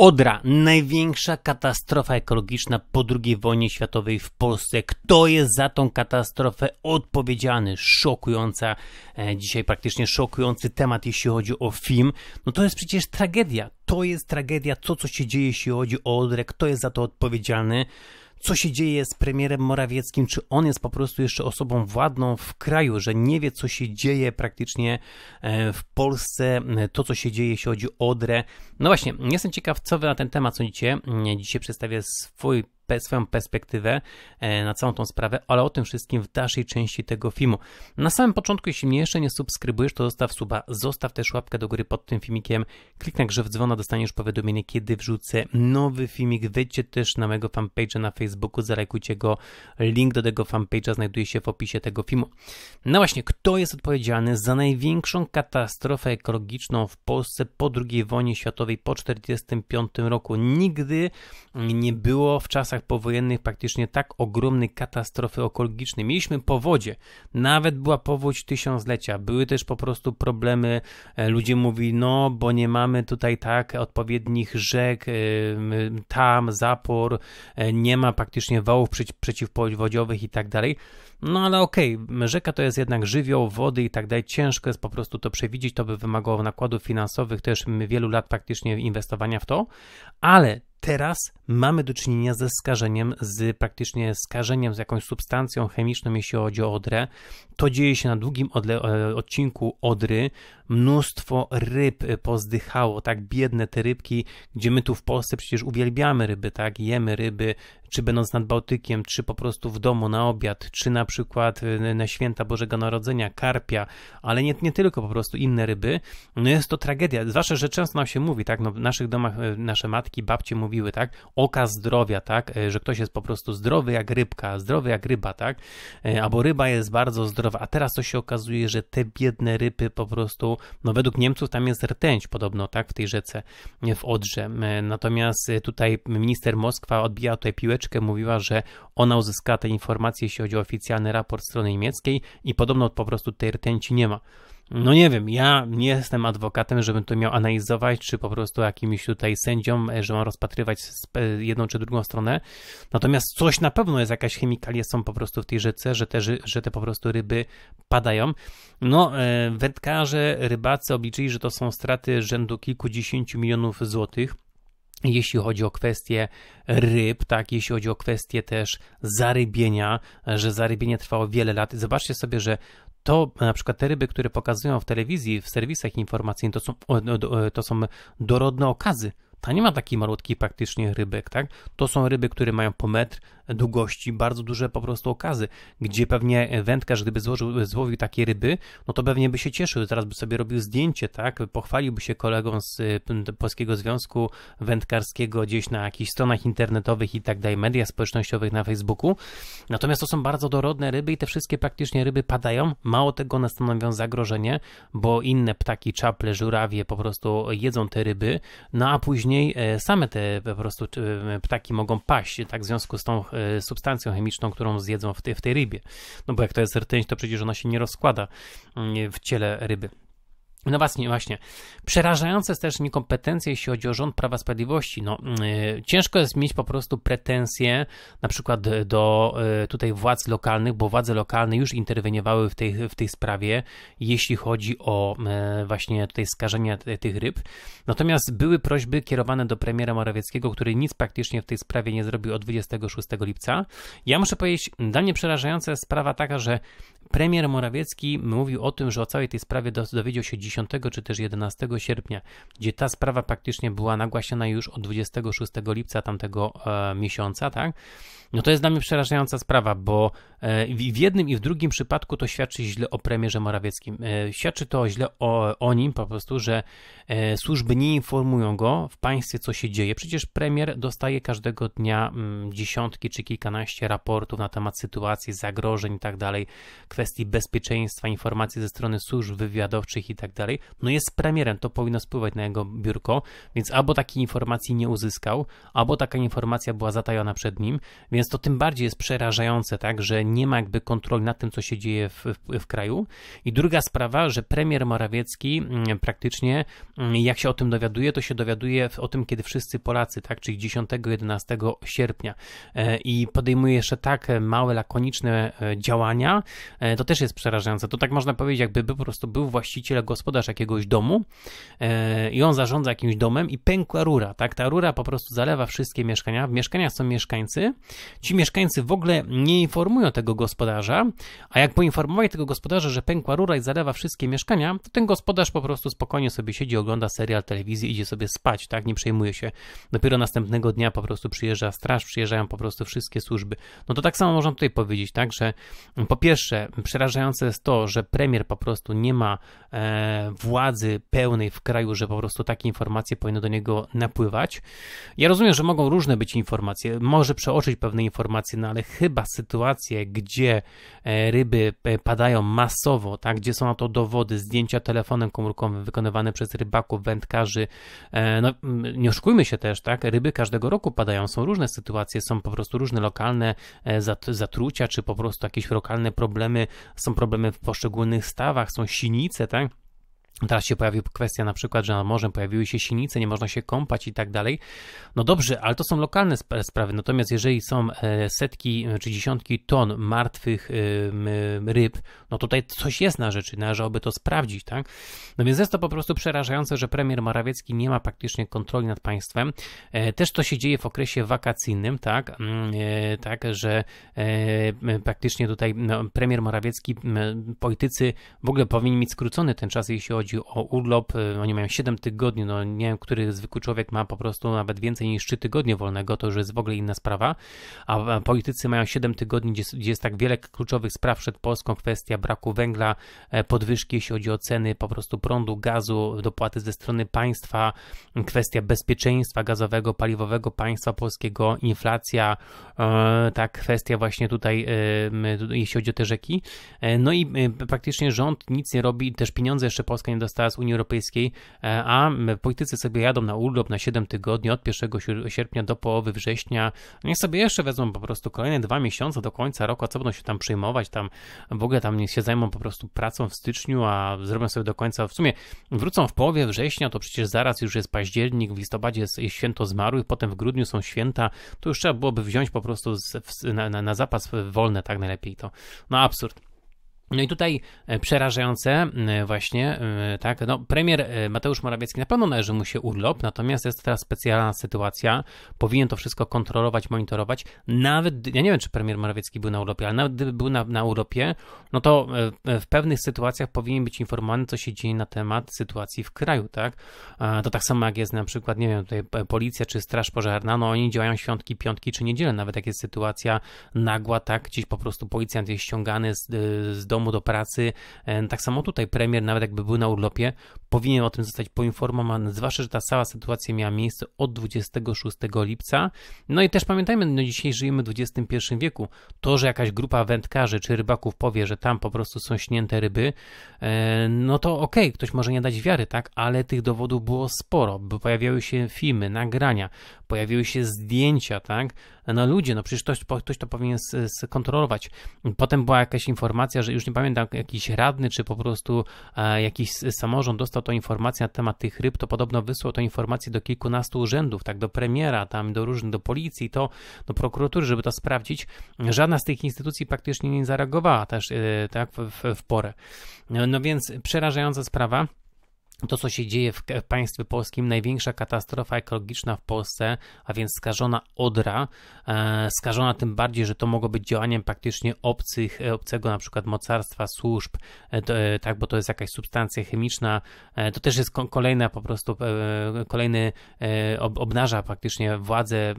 Odra, największa katastrofa ekologiczna po II wojnie światowej w Polsce. Kto jest za tą katastrofę odpowiedzialny? Szokująca, e, dzisiaj praktycznie szokujący temat, jeśli chodzi o film. No to jest przecież tragedia. To jest tragedia, to co się dzieje, jeśli chodzi o Odrę. Kto jest za to odpowiedzialny? co się dzieje z premierem Morawieckim, czy on jest po prostu jeszcze osobą władną w kraju, że nie wie, co się dzieje praktycznie e, w Polsce, e, to, co się dzieje, jeśli chodzi o Odrę. No właśnie, jestem ciekaw, co wy na ten temat sądzicie. E, dzisiaj przedstawię swój swoją perspektywę e, na całą tą sprawę, ale o tym wszystkim w dalszej części tego filmu. Na samym początku, jeśli mnie jeszcze nie subskrybujesz, to zostaw suba, zostaw też łapkę do góry pod tym filmikiem, kliknij grze w dzwona, dostaniesz powiadomienie, kiedy wrzucę nowy filmik. Wejdźcie też na mojego fanpage'a na Facebooku, zalajkujcie go, link do tego fanpage'a znajduje się w opisie tego filmu. No właśnie, kto jest odpowiedzialny za największą katastrofę ekologiczną w Polsce po II wojnie światowej po 1945 roku? Nigdy nie było w czasach latach powojennych praktycznie tak ogromnej katastrofy ekologicznej. Mieliśmy powodzie, nawet była powódź tysiąclecia, były też po prostu problemy. E, ludzie mówili, no bo nie mamy tutaj tak odpowiednich rzek, e, tam zapór e, nie ma praktycznie wałów przeciwpowodziowych i tak dalej. No ale okej, okay, rzeka to jest jednak żywioł, wody i tak dalej. Ciężko jest po prostu to przewidzieć, to by wymagało nakładów finansowych, też wielu lat praktycznie inwestowania w to, ale teraz mamy do czynienia ze skażeniem, z praktycznie skażeniem z jakąś substancją chemiczną, jeśli chodzi o odrę. To dzieje się na długim odle- e, odcinku odry. Mnóstwo ryb pozdychało, tak biedne te rybki, gdzie my tu w Polsce przecież uwielbiamy ryby, tak? Jemy ryby, czy będąc nad Bałtykiem, czy po prostu w domu na obiad, czy na przykład e, na święta Bożego Narodzenia, karpia, ale nie, nie tylko po prostu inne ryby. No jest to tragedia. Zwłaszcza, że często nam się mówi, tak? No w naszych domach e, nasze matki, babcie mówiły, tak? oka zdrowia, tak? E, że ktoś jest po prostu zdrowy jak rybka, zdrowy jak ryba, tak? E, albo ryba jest bardzo zdrowa, a teraz to się okazuje, że te biedne ryby po prostu, no według Niemców tam jest rtęć podobno, tak? W tej rzece, e, w Odrze. Natomiast tutaj minister Moskwa odbija tutaj piłeczkę, mówiła, że ona uzyskała te informacje, jeśli chodzi o oficjalny raport strony niemieckiej i podobno po prostu tej rtęci nie ma no nie wiem, ja nie jestem adwokatem, żebym to miał analizować, czy po prostu jakimś tutaj sędzią, e, że mam rozpatrywać e, jedną czy drugą stronę. Natomiast coś na pewno jest, jakaś chemikalia są po prostu w tej rzece, że te, że te po prostu ryby padają. No, e, wędkarze, rybacy obliczyli, że to są straty rzędu kilkudziesięciu milionów złotych jeśli chodzi o kwestie ryb, tak, jeśli chodzi o kwestie też zarybienia, że zarybienie trwało wiele lat. Zobaczcie sobie, że to na przykład te ryby, które pokazują w telewizji, w serwisach informacyjnych, to są, to są dorodne okazy. Ta nie ma takiej malutkiej praktycznie rybek, tak? To są ryby, które mają po metr, długości bardzo duże po prostu okazy, gdzie pewnie wędkarz, gdyby złożył, złowił takie ryby, no to pewnie by się cieszył, zaraz by sobie robił zdjęcie, tak? Pochwaliłby się kolegą z y, Polskiego Związku Wędkarskiego gdzieś na jakichś stronach internetowych i tak dalej, media społecznościowych na Facebooku. Natomiast to są bardzo dorodne ryby i te wszystkie praktycznie ryby padają. Mało tego, one stanowią zagrożenie, bo inne ptaki, czaple, żurawie po prostu jedzą te ryby, no a później e, same te po prostu e, ptaki mogą paść, tak? W związku z tą e, E, substancją chemiczną, którą zjedzą w tej, w tej rybie. No bo jak to jest rtęć, to przecież ona się nie rozkłada mm, w ciele ryby. No właśnie, właśnie. Przerażające jest też niekompetencje, jeśli chodzi o rząd Prawa Sprawiedliwości. No, yy, ciężko jest mieć po prostu pretensje na przykład e, do yy, tutaj władz lokalnych, bo władze lokalne już interweniowały w tej, w tej sprawie, jeśli chodzi o yy, właśnie tutaj skażenia tych ryb. Natomiast były prośby kierowane do premiera Morawieckiego, który nic praktycznie w tej sprawie nie zrobił od 26 lipca. Ja muszę powiedzieć, dla mnie przerażająca jest sprawa taka, że premier Morawiecki mówił o tym, że o całej tej sprawie dowiedział się dziś 10 czy też 11 sierpnia, gdzie ta sprawa praktycznie była nagłaśniona już od 26 lipca tamtego e, miesiąca, tak? No to jest dla mnie przerażająca sprawa, bo e, w jednym i w drugim przypadku to świadczy źle o premierze Morawieckim. E, świadczy to źle o, o nim po prostu, że e, służby nie informują go w państwie, co się dzieje. Przecież premier dostaje każdego dnia mm, dziesiątki czy kilkanaście raportów na temat sytuacji, zagrożeń itd., tak kwestii bezpieczeństwa, informacji ze strony służb wywiadowczych itd. Tak dalej, no jest premierem, to powinno spływać na jego biurko, więc albo takiej informacji nie uzyskał, albo taka informacja była zatajona przed nim, więc to tym bardziej jest przerażające, tak, że nie ma jakby kontroli nad tym, co się dzieje w, w, w kraju. I druga sprawa, że premier Morawiecki mm, praktycznie, mm, jak się o tym dowiaduje, to się dowiaduje o tym, kiedy wszyscy Polacy, tak, czyli 10-11 sierpnia e, i podejmuje jeszcze tak e, małe, lakoniczne e, działania, to też jest przerażające. To tak można powiedzieć, jakby po prostu był właściciel gospodarstwa gospodarz jakiegoś domu e, i on zarządza jakimś domem i pękła rura, tak? Ta rura po prostu zalewa wszystkie mieszkania. W mieszkaniach są mieszkańcy. Ci mieszkańcy w ogóle nie informują tego gospodarza, a jak poinformowali tego gospodarza, że pękła rura i zalewa wszystkie mieszkania, to ten gospodarz po prostu spokojnie sobie siedzi, ogląda serial telewizji, idzie sobie spać, tak? Nie przejmuje się. Dopiero następnego dnia po prostu przyjeżdża straż, przyjeżdżają po prostu wszystkie służby. No to tak samo można tutaj powiedzieć, tak? Że po pierwsze przerażające jest to, że premier po prostu nie ma e, władzy pełnej w kraju, że po prostu takie informacje powinny do niego napływać. Ja rozumiem, że mogą różne być informacje, może przeoczyć pewne informacje, no ale chyba sytuacje, gdzie e, ryby e, padają masowo, tak, gdzie są na to dowody, zdjęcia telefonem komórkowym wykonywane przez rybaków, wędkarzy, e, no mm, nie oszukujmy się też, tak, ryby każdego roku padają, są różne sytuacje, są po prostu różne lokalne zatrucia, czy po prostu jakieś lokalne problemy, są problemy w poszczególnych stawach, są sinice, tak? Teraz się pojawiła kwestia na przykład, że na morzem pojawiły się sinice, nie można się kąpać i tak dalej. No dobrze, ale to są lokalne sprawy. Natomiast jeżeli są e, setki e, czy dziesiątki ton martwych e, ryb, no tutaj coś jest na rzeczy, należałoby to sprawdzić, tak? No więc jest to po prostu przerażające, że premier Morawiecki nie ma praktycznie kontroli nad państwem. Też to się dzieje w okresie wakacyjnym, tak? Mm, tak, że praktycznie tutaj no, premier Morawiecki, politycy w ogóle powinni mieć skrócony ten czas, jeśli chodzi chodzi o urlop, e, oni mają 7 tygodni, no nie wiem, który zwykły człowiek ma po prostu nawet więcej niż 3 tygodnie wolnego, to już jest w ogóle inna sprawa, a politycy mają 7 tygodni, gdzie, gdzie jest tak wiele kluczowych spraw przed Polską, kwestia braku węgla, e, podwyżki, jeśli chodzi o ceny po prostu prądu, gazu, dopłaty ze strony państwa, kwestia bezpieczeństwa gazowego, paliwowego państwa polskiego, inflacja, E, ta kwestia właśnie tutaj, e, jeśli chodzi o te rzeki. E, no i praktycznie rząd nic nie robi, też pieniądze jeszcze Polska nie dostała z Unii Europejskiej, a politycy sobie jadą na urlop na 7 tygodni od 1 sierpnia do połowy września. Niech sobie jeszcze wezmą po prostu kolejne dwa miesiące do końca roku, a co będą się tam przejmować, tam w ogóle tam niech się zajmą po prostu pracą w styczniu, a zrobią sobie do końca, w sumie wrócą w połowie września, to przecież zaraz już jest październik, w listopadzie jest święto zmarłych, potem w grudniu są święta, to już trzeba byłoby wziąć po prostu prostu z, na, na, na zapas wolne, tak najlepiej to. No absurd. No i tutaj e, przerażające właśnie, tak, no premier e, Mateusz Morawiecki na pewno należy mu się urlop, natomiast jest teraz specjalna sytuacja, powinien to wszystko kontrolować, monitorować, nawet, ja nie wiem, czy premier Morawiecki był na urlopie, ale nawet gdyby był na, na urlopie, no to e, w pewnych sytuacjach powinien być informowany, co się dzieje na temat sytuacji w kraju, tak, to tak samo jak jest na przykład, nie wiem, tutaj policja czy straż pożarna, no oni działają świątki, piątki czy niedzielę, nawet jak jest sytuacja nagła, tak, gdzieś po prostu policjant jest ściągany z, z domu, domu, do pracy. E, tak samo tutaj premier, nawet jakby był na urlopie, powinien o tym zostać poinformowany, zwłaszcza, że ta cała sytuacja miała miejsce od 26 lipca. No i też pamiętajmy, no dzisiaj żyjemy w XXI wieku. To, że jakaś grupa wędkarzy czy rybaków powie, że tam po prostu są śnięte ryby, e, no to okej, okay, ktoś może nie dać wiary, tak, ale tych dowodów było sporo, bo pojawiały się filmy, nagrania, pojawiły się zdjęcia, tak, no, ludzie, no przecież ktoś, ktoś to powinien skontrolować. Potem była jakaś informacja, że już nie pamiętam, jakiś radny, czy po prostu e, jakiś samorząd dostał tą informację na temat tych ryb, to podobno wysłał tą informację do kilkunastu urzędów, tak do premiera, tam do różnych, do policji, to do prokuratury, żeby to sprawdzić. Żadna z tych instytucji praktycznie nie zareagowała też e, tak w, w, w porę. No, no więc przerażająca sprawa to, co się dzieje w, państwie polskim, największa katastrofa ekologiczna w Polsce, a więc skażona odra, e, skażona tym bardziej, że to mogło być działaniem praktycznie obcych, e, obcego na przykład mocarstwa, służb, e, tak, bo to jest jakaś substancja chemiczna, to też jest kolejna po prostu, kolejny obnaża praktycznie władze,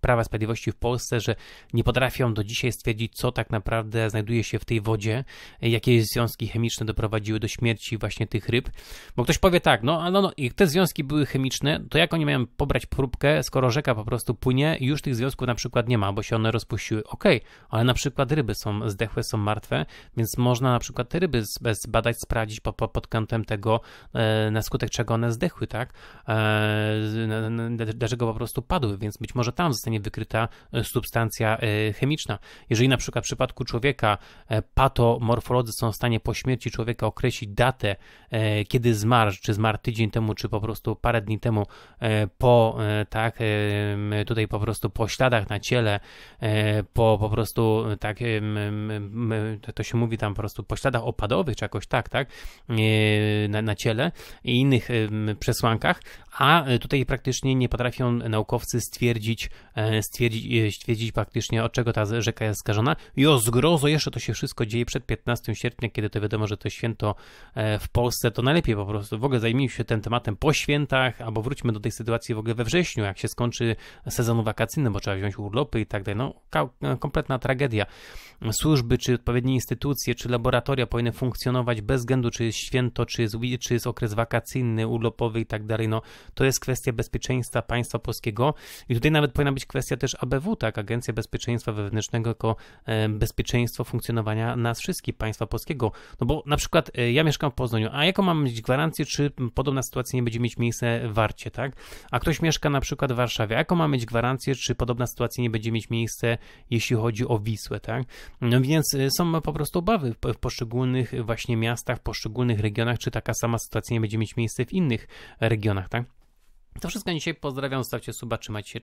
Prawa Sprawiedliwości w Polsce, że nie potrafią do dzisiaj stwierdzić, co tak naprawdę znajduje się w tej wodzie, jakie związki chemiczne doprowadziły do śmierci właśnie tych tych ryb, bo ktoś powie tak, no, no, no i te związki były chemiczne, to jak oni mają pobrać próbkę, skoro rzeka po prostu płynie i już tych związków na przykład nie ma, bo się one rozpuściły. Okej, okay, ale na przykład ryby są zdechłe, są martwe, więc można na przykład te ryby zbadać, sprawdzić po, po, pod kątem tego, e, na skutek czego one zdechły, tak? E, dlaczego po prostu padły, więc być może tam zostanie wykryta e, substancja chemiczna. Jeżeli na przykład w przypadku człowieka patomorfolodzy są w stanie po śmierci człowieka określić datę E, kiedy zmarł, czy zmarł tydzień temu, czy po prostu parę dni temu e, po, e, tak, tutaj po prostu po śladach na ciele, po po prostu, tak, to się mówi tam po prostu po śladach opadowych, czy jakoś tak, tak, na, na ciele i innych przesłankach, a e, tutaj praktycznie nie potrafią naukowcy stwierdzić, e, stwierdzić, e, stwierdzić praktycznie od czego ta rzeka jest skażona. I o zgrozo, jeszcze to się wszystko dzieje przed 15 sierpnia, kiedy to wiadomo, że to święto w Polsce, to najlepiej po prostu w ogóle zajmijmy się tym tematem po świętach, albo wróćmy do tej sytuacji w ogóle we wrześniu, jak się skończy sezon wakacyjny, bo trzeba wziąć urlopy i tak dalej. No, kompletna tragedia. Służby, czy odpowiednie instytucje, czy laboratoria powinny funkcjonować bez względu, czy jest święto, czy jest, czy jest okres wakacyjny, urlopowy i tak dalej. No, to jest kwestia bezpieczeństwa państwa polskiego i tutaj nawet powinna być kwestia też ABW, tak, Agencja Bezpieczeństwa Wewnętrznego jako e, bezpieczeństwo funkcjonowania nas wszystkich, państwa polskiego, no bo na przykład e, ja mieszkam w Poznaniu, a jaką mam mieć gwarancję, czy podobna sytuacja nie będzie mieć miejsca w Warcie, tak, a ktoś mieszka na przykład w Warszawie, a jaką mam mieć gwarancję, czy podobna sytuacja nie będzie mieć miejsce, jeśli chodzi o Wisłę, tak, no więc e, są po prostu obawy w poszczególnych właśnie miastach, w poszczególnych regionach, czy taka sama sytuacja nie będzie mieć miejsca w innych regionach, tak? To wszystko dzisiaj. Pozdrawiam, stawcie suba, trzymajcie się.